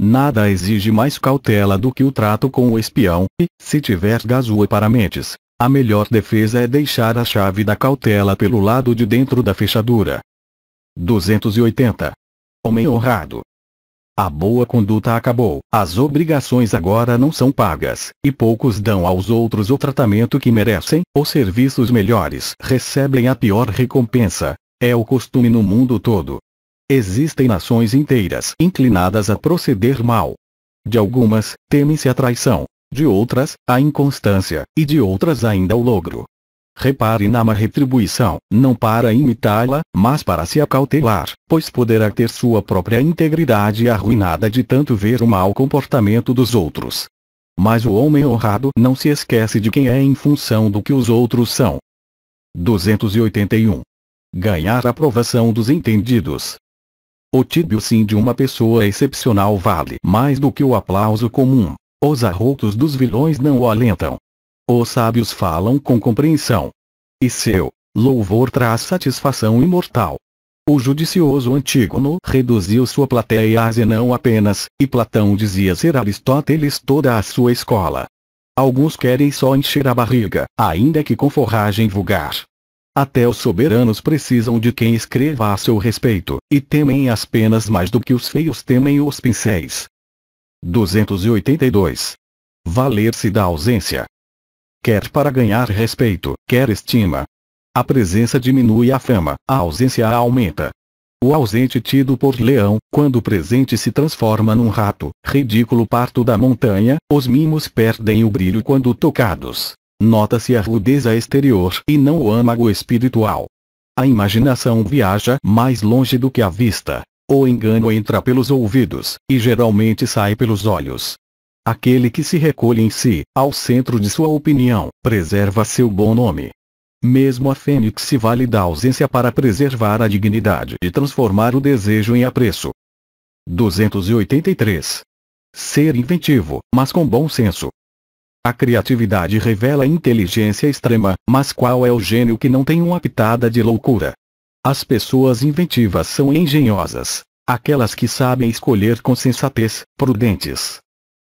Nada exige mais cautela do que o trato com o espião, e, se tiver gasua para mentes, a melhor defesa é deixar a chave da cautela pelo lado de dentro da fechadura. 280. Homem honrado. A boa conduta acabou, as obrigações agora não são pagas, e poucos dão aos outros o tratamento que merecem, os serviços melhores recebem a pior recompensa. É o costume no mundo todo. Existem nações inteiras inclinadas a proceder mal. De algumas, temem se a traição, de outras, a inconstância, e de outras ainda o logro. Repare na má retribuição, não para imitá-la, mas para se acautelar, pois poderá ter sua própria integridade arruinada de tanto ver o mau comportamento dos outros. Mas o homem honrado não se esquece de quem é em função do que os outros são. 281. Ganhar a aprovação dos entendidos. O tíbio sim de uma pessoa excepcional vale mais do que o aplauso comum. Os arroutos dos vilões não o alentam. Os sábios falam com compreensão. E seu louvor traz satisfação imortal. O judicioso Antígono reduziu sua plateia a Zenão apenas, e Platão dizia ser Aristóteles toda a sua escola. Alguns querem só encher a barriga, ainda que com forragem vulgar. Até os soberanos precisam de quem escreva a seu respeito, e temem as penas mais do que os feios temem os pincéis. 282. Valer-se da ausência. Quer para ganhar respeito, quer estima. A presença diminui a fama, a ausência aumenta. O ausente tido por leão, quando presente se transforma num rato, ridículo parto da montanha, os mimos perdem o brilho quando tocados. Nota-se a rudeza exterior e não o âmago espiritual. A imaginação viaja mais longe do que a vista. O engano entra pelos ouvidos, e geralmente sai pelos olhos. Aquele que se recolhe em si, ao centro de sua opinião, preserva seu bom nome. Mesmo a fênix se vale da ausência para preservar a dignidade e transformar o desejo em apreço. 283. Ser inventivo, mas com bom senso, a criatividade revela inteligência extrema, mas qual é o gênio que não tem uma pitada de loucura? As pessoas inventivas são engenhosas. Aquelas que sabem escolher com sensatez, prudentes.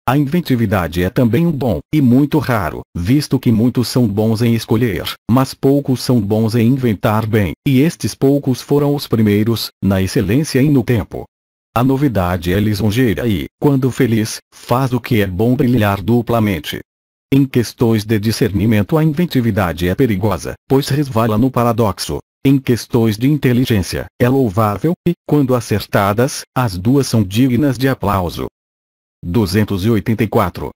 A inventividade é também um bom, e muito raro, visto que muitos são bons em escolher, mas poucos são bons em inventar bem, e estes poucos foram os primeiros, na excelência e no tempo. A novidade é lisonjeira e, quando feliz, faz o que é bom brilhar duplamente. Em questões de discernimento a inventividade é perigosa, pois resvala no paradoxo. Em questões de inteligência, é louvável, e, quando acertadas, as duas são dignas de aplauso. 284.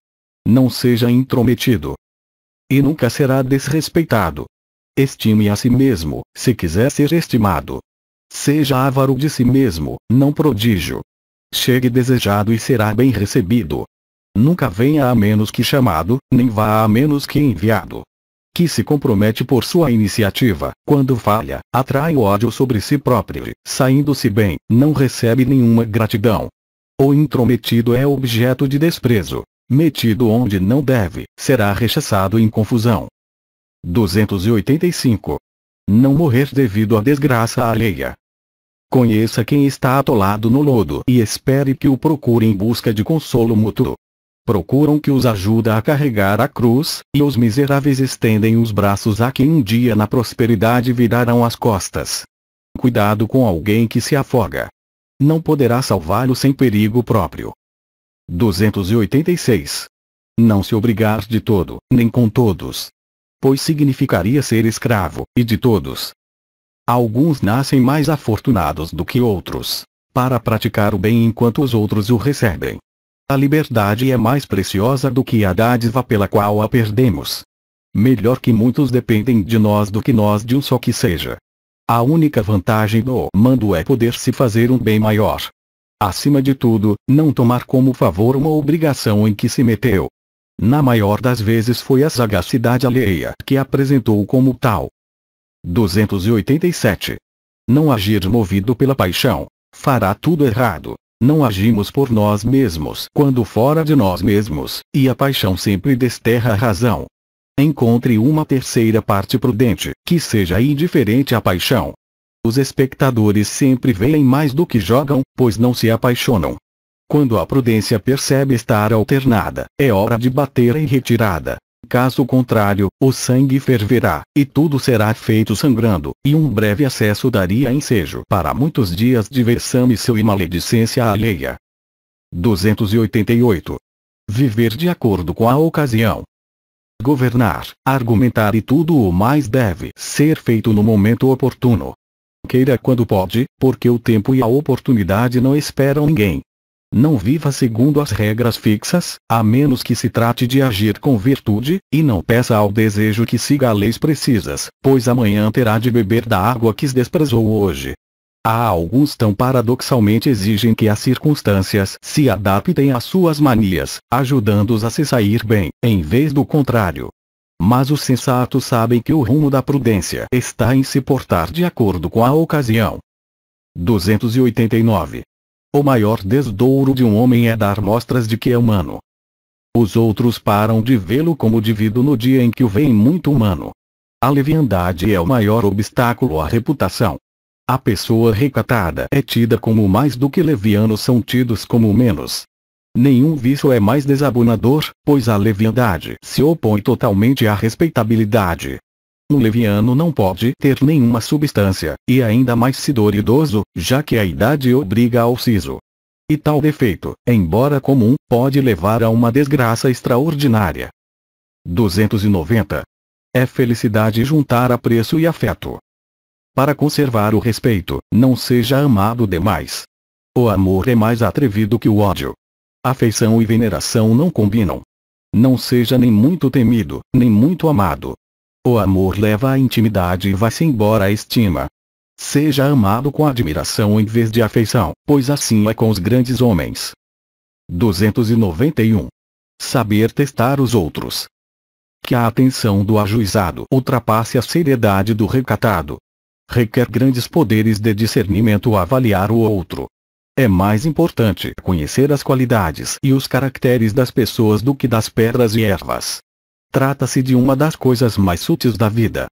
Não seja intrometido. E nunca será desrespeitado. Estime a si mesmo, se quiser ser estimado. Seja avaro de si mesmo, não prodígio. Chegue desejado e será bem recebido nunca venha a menos que chamado, nem vá a menos que enviado. Que se compromete por sua iniciativa, quando falha, atrai ódio sobre si próprio, saindo-se bem, não recebe nenhuma gratidão. O intrometido é objeto de desprezo. Metido onde não deve, será rechaçado em confusão. 285. Não morrer devido à desgraça alheia. Conheça quem está atolado no lodo e espere que o procure em busca de consolo mútuo procuram que os ajuda a carregar a cruz, e os miseráveis estendem os braços a quem um dia na prosperidade virarão as costas. Cuidado com alguém que se afoga. Não poderá salvá-lo sem perigo próprio. 286. Não se obrigar de todo, nem com todos. Pois significaria ser escravo, e de todos. Alguns nascem mais afortunados do que outros, para praticar o bem enquanto os outros o recebem. A liberdade é mais preciosa do que a dádiva pela qual a perdemos. Melhor que muitos dependem de nós do que nós de um só que seja. A única vantagem do mando é poder se fazer um bem maior. Acima de tudo, não tomar como favor uma obrigação em que se meteu. Na maior das vezes foi a sagacidade alheia que apresentou como tal. 287. Não agir movido pela paixão, fará tudo errado. Não agimos por nós mesmos quando fora de nós mesmos, e a paixão sempre desterra a razão. Encontre uma terceira parte prudente, que seja indiferente à paixão. Os espectadores sempre veem mais do que jogam, pois não se apaixonam. Quando a prudência percebe estar alternada, é hora de bater em retirada. Caso contrário, o sangue ferverá, e tudo será feito sangrando, e um breve acesso daria ensejo para muitos dias de vexame-seu e maledicência alheia. 288. Viver de acordo com a ocasião. Governar, argumentar e tudo o mais deve ser feito no momento oportuno. Queira quando pode, porque o tempo e a oportunidade não esperam ninguém. Não viva segundo as regras fixas, a menos que se trate de agir com virtude, e não peça ao desejo que siga leis precisas, pois amanhã terá de beber da água que desprezou hoje. Há alguns tão paradoxalmente exigem que as circunstâncias se adaptem às suas manias, ajudando-os a se sair bem, em vez do contrário. Mas os sensatos sabem que o rumo da prudência está em se portar de acordo com a ocasião. 289 o maior desdouro de um homem é dar mostras de que é humano. Os outros param de vê-lo como divido no dia em que o veem muito humano. A leviandade é o maior obstáculo à reputação. A pessoa recatada é tida como mais do que levianos são tidos como menos. Nenhum vício é mais desabonador, pois a leviandade se opõe totalmente à respeitabilidade um leviano não pode ter nenhuma substância, e ainda mais se dor idoso, já que a idade obriga ao siso. E tal defeito, embora comum, pode levar a uma desgraça extraordinária. 290. É felicidade juntar apreço e afeto. Para conservar o respeito, não seja amado demais. O amor é mais atrevido que o ódio. Afeição e veneração não combinam. Não seja nem muito temido, nem muito amado, o amor leva à intimidade e vai-se embora a estima. Seja amado com admiração em vez de afeição, pois assim é com os grandes homens. 291. Saber testar os outros. Que a atenção do ajuizado ultrapasse a seriedade do recatado. Requer grandes poderes de discernimento avaliar o outro. É mais importante conhecer as qualidades e os caracteres das pessoas do que das pedras e ervas. Trata-se de uma das coisas mais sutis da vida.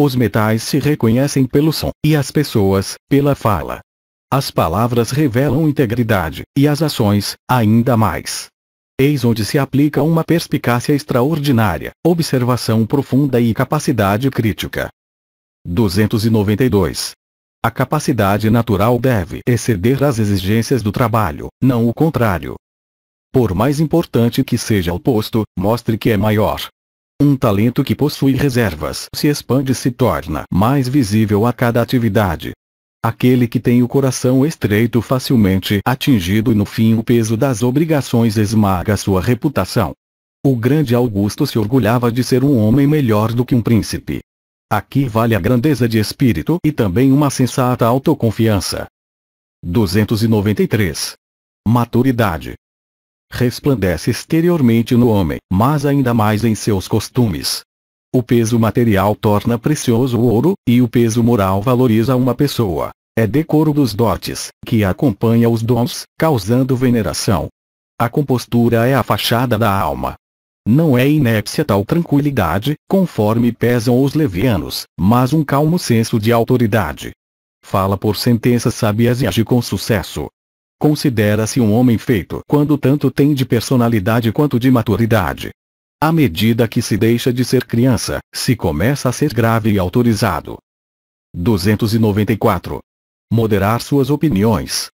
Os metais se reconhecem pelo som, e as pessoas, pela fala. As palavras revelam integridade, e as ações, ainda mais. Eis onde se aplica uma perspicácia extraordinária, observação profunda e capacidade crítica. 292. A capacidade natural deve exceder as exigências do trabalho, não o contrário. Por mais importante que seja o posto, mostre que é maior. Um talento que possui reservas se expande e se torna mais visível a cada atividade. Aquele que tem o coração estreito facilmente atingido e no fim o peso das obrigações esmaga sua reputação. O grande Augusto se orgulhava de ser um homem melhor do que um príncipe. Aqui vale a grandeza de espírito e também uma sensata autoconfiança. 293. Maturidade resplandece exteriormente no homem, mas ainda mais em seus costumes. O peso material torna precioso o ouro, e o peso moral valoriza uma pessoa. É decoro dos dotes, que acompanha os dons, causando veneração. A compostura é a fachada da alma. Não é inépcia tal tranquilidade, conforme pesam os levianos, mas um calmo senso de autoridade. Fala por sentenças sábias e age com sucesso. Considera-se um homem feito quando tanto tem de personalidade quanto de maturidade. À medida que se deixa de ser criança, se começa a ser grave e autorizado. 294. Moderar suas opiniões.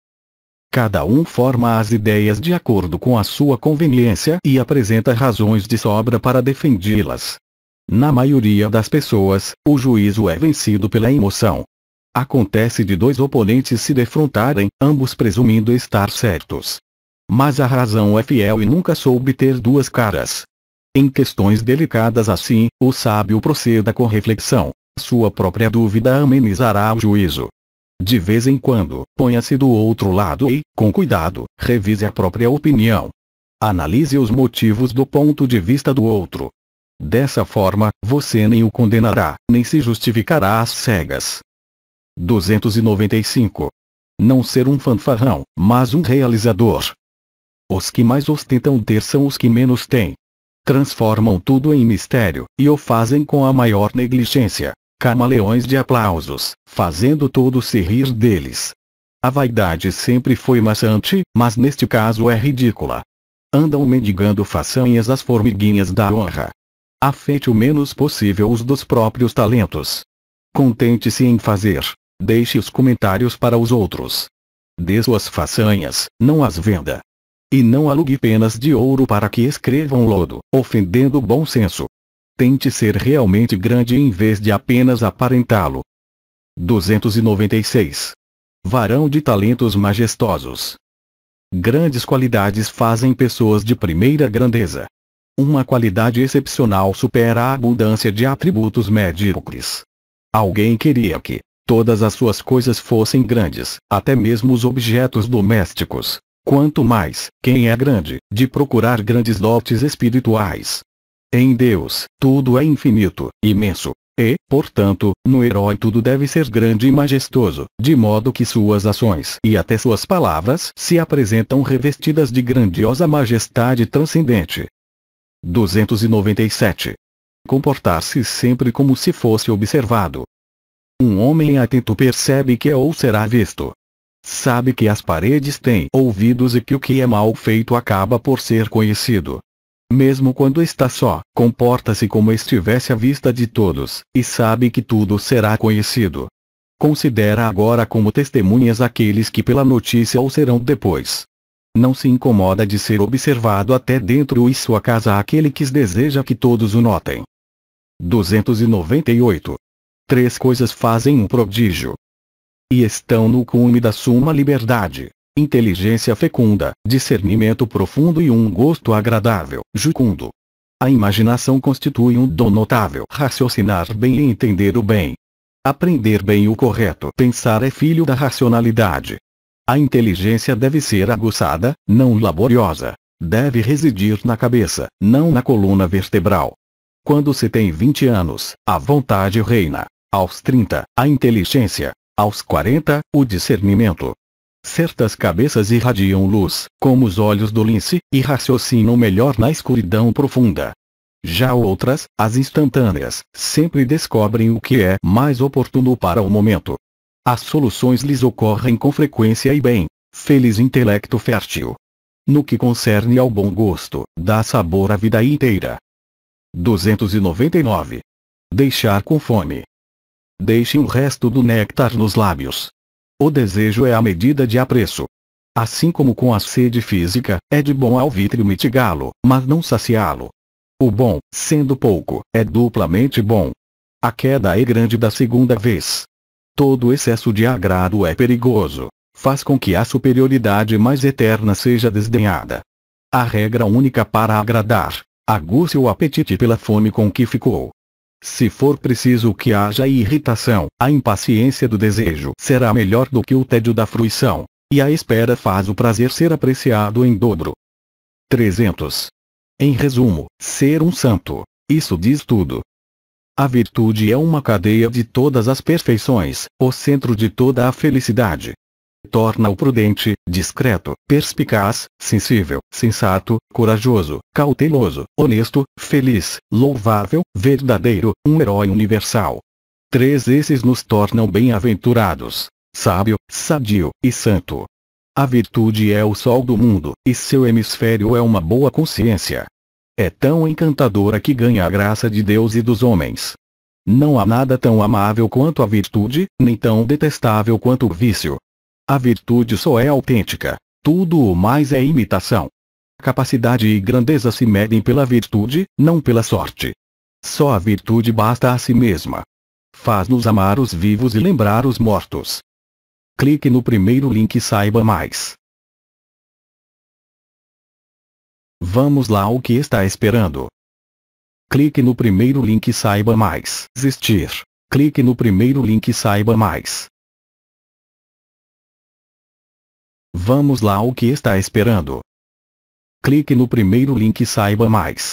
Cada um forma as ideias de acordo com a sua conveniência e apresenta razões de sobra para defendê-las. Na maioria das pessoas, o juízo é vencido pela emoção, Acontece de dois oponentes se defrontarem, ambos presumindo estar certos. Mas a razão é fiel e nunca soube ter duas caras. Em questões delicadas assim, o sábio proceda com reflexão. Sua própria dúvida amenizará o juízo. De vez em quando, ponha-se do outro lado e, com cuidado, revise a própria opinião. Analise os motivos do ponto de vista do outro. Dessa forma, você nem o condenará, nem se justificará às cegas. 295. Não ser um fanfarrão, mas um realizador. Os que mais ostentam ter são os que menos têm. Transformam tudo em mistério, e o fazem com a maior negligência. Camaleões de aplausos, fazendo todos se rir deles. A vaidade sempre foi maçante, mas neste caso é ridícula. Andam mendigando façanhas às formiguinhas da honra. Afete o menos possível os dos próprios talentos. Contente-se em fazer, Deixe os comentários para os outros. Dê suas façanhas, não as venda. E não alugue penas de ouro para que escrevam lodo, ofendendo o bom senso. Tente ser realmente grande em vez de apenas aparentá-lo. 296. Varão de talentos majestosos. Grandes qualidades fazem pessoas de primeira grandeza. Uma qualidade excepcional supera a abundância de atributos medíocres. Alguém queria que, todas as suas coisas fossem grandes, até mesmo os objetos domésticos. Quanto mais, quem é grande, de procurar grandes dotes espirituais. Em Deus, tudo é infinito, imenso. E, portanto, no herói tudo deve ser grande e majestoso, de modo que suas ações e até suas palavras se apresentam revestidas de grandiosa majestade transcendente. 297. Comportar-se sempre como se fosse observado. Um homem atento percebe que é ou será visto. Sabe que as paredes têm ouvidos e que o que é mal feito acaba por ser conhecido. Mesmo quando está só, comporta-se como estivesse à vista de todos, e sabe que tudo será conhecido. Considera agora como testemunhas aqueles que pela notícia ou serão depois. Não se incomoda de ser observado até dentro e sua casa aquele que deseja que todos o notem. 298 três coisas fazem um prodígio. E estão no cume da suma liberdade. Inteligência fecunda, discernimento profundo e um gosto agradável, jucundo. A imaginação constitui um dom notável. Raciocinar bem e entender o bem. Aprender bem o correto. Pensar é filho da racionalidade. A inteligência deve ser aguçada, não laboriosa. Deve residir na cabeça, não na coluna vertebral. Quando se tem 20 anos, a vontade reina. Aos 30, a inteligência. Aos 40, o discernimento. Certas cabeças irradiam luz, como os olhos do lince, e raciocinam melhor na escuridão profunda. Já outras, as instantâneas, sempre descobrem o que é mais oportuno para o momento. As soluções lhes ocorrem com frequência e bem. Feliz intelecto fértil. No que concerne ao bom gosto, dá sabor à vida inteira. 299. Deixar com fome. Deixe o resto do néctar nos lábios. O desejo é a medida de apreço. Assim como com a sede física, é de bom alvitre mitigá-lo, mas não saciá-lo. O bom, sendo pouco, é duplamente bom. A queda é grande da segunda vez. Todo excesso de agrado é perigoso. Faz com que a superioridade mais eterna seja desdenhada. A regra única para agradar, aguce o apetite pela fome com que ficou. Se for preciso que haja irritação, a impaciência do desejo será melhor do que o tédio da fruição, e a espera faz o prazer ser apreciado em dobro. 300. Em resumo, ser um santo. Isso diz tudo. A virtude é uma cadeia de todas as perfeições, o centro de toda a felicidade torna-o prudente, discreto, perspicaz, sensível, sensato, corajoso, cauteloso, honesto, feliz, louvável, verdadeiro, um herói universal. Três esses nos tornam bem-aventurados, sábio, sadio e santo. A virtude é o sol do mundo, e seu hemisfério é uma boa consciência. É tão encantadora que ganha a graça de Deus e dos homens. Não há nada tão amável quanto a virtude, nem tão detestável quanto o vício. A virtude só é autêntica. Tudo o mais é imitação. Capacidade e grandeza se medem pela virtude, não pela sorte. Só a virtude basta a si mesma. Faz-nos amar os vivos e lembrar os mortos. Clique no primeiro link e saiba mais. Vamos lá o que está esperando. Clique no primeiro link e saiba mais. Existir. Clique no primeiro link e saiba mais. Vamos lá o que está esperando. Clique no primeiro link e saiba mais.